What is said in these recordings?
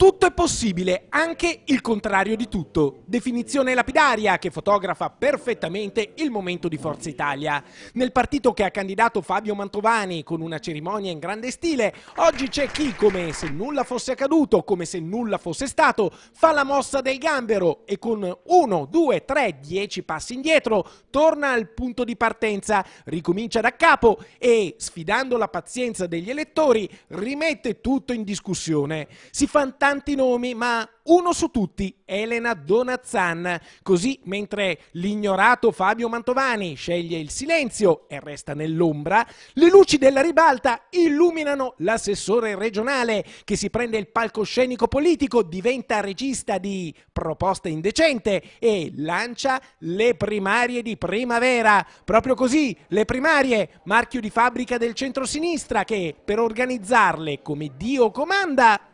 tutto è possibile, anche il contrario di tutto. Definizione lapidaria che fotografa perfettamente il momento di Forza Italia. Nel partito che ha candidato Fabio Mantovani con una cerimonia in grande stile, oggi c'è chi, come se nulla fosse accaduto, come se nulla fosse stato, fa la mossa del gambero e con 1, 2, 3, 10 passi indietro torna al punto di partenza, ricomincia da capo e, sfidando la pazienza degli elettori, rimette tutto in discussione. Si fantasia tanti nomi, ma uno su tutti, Elena Donazzan. Così, mentre l'ignorato Fabio Mantovani sceglie il silenzio e resta nell'ombra, le luci della ribalta illuminano l'assessore regionale che si prende il palcoscenico politico, diventa regista di Proposta Indecente e lancia le primarie di primavera. Proprio così, le primarie, marchio di fabbrica del centro-sinistra che, per organizzarle come Dio comanda,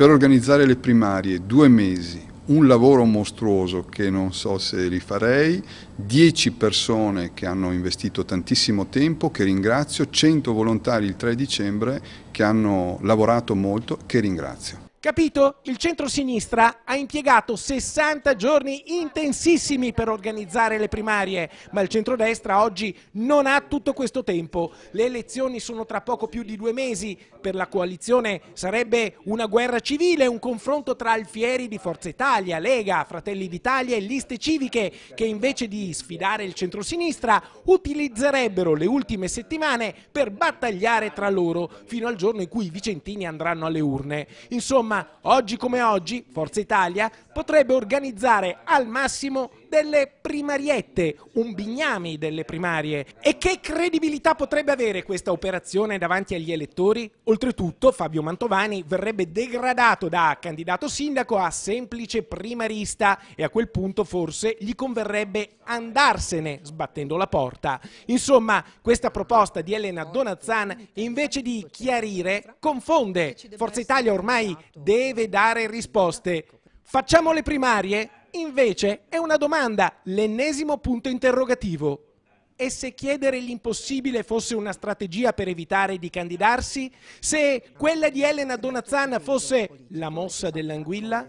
per organizzare le primarie due mesi, un lavoro mostruoso che non so se rifarei, dieci persone che hanno investito tantissimo tempo, che ringrazio, 100 volontari il 3 dicembre che hanno lavorato molto, che ringrazio. Capito? Il centrosinistra ha impiegato 60 giorni intensissimi per organizzare le primarie, ma il centrodestra oggi non ha tutto questo tempo. Le elezioni sono tra poco più di due mesi, per la coalizione sarebbe una guerra civile, un confronto tra alfieri di Forza Italia, Lega, Fratelli d'Italia e liste civiche che invece di sfidare il centrosinistra utilizzerebbero le ultime settimane per battagliare tra loro fino al giorno in cui i vicentini andranno alle urne. Insomma, Insomma, oggi come oggi, Forza Italia potrebbe organizzare al massimo delle primariette, un bignami delle primarie. E che credibilità potrebbe avere questa operazione davanti agli elettori? Oltretutto Fabio Mantovani verrebbe degradato da candidato sindaco a semplice primarista e a quel punto forse gli converrebbe andarsene sbattendo la porta. Insomma, questa proposta di Elena Donazan invece di chiarire confonde. Forza Italia ormai deve dare risposte. Facciamo le primarie? Invece è una domanda, l'ennesimo punto interrogativo. E se chiedere l'impossibile fosse una strategia per evitare di candidarsi? Se quella di Elena Donazzana fosse la mossa dell'anguilla?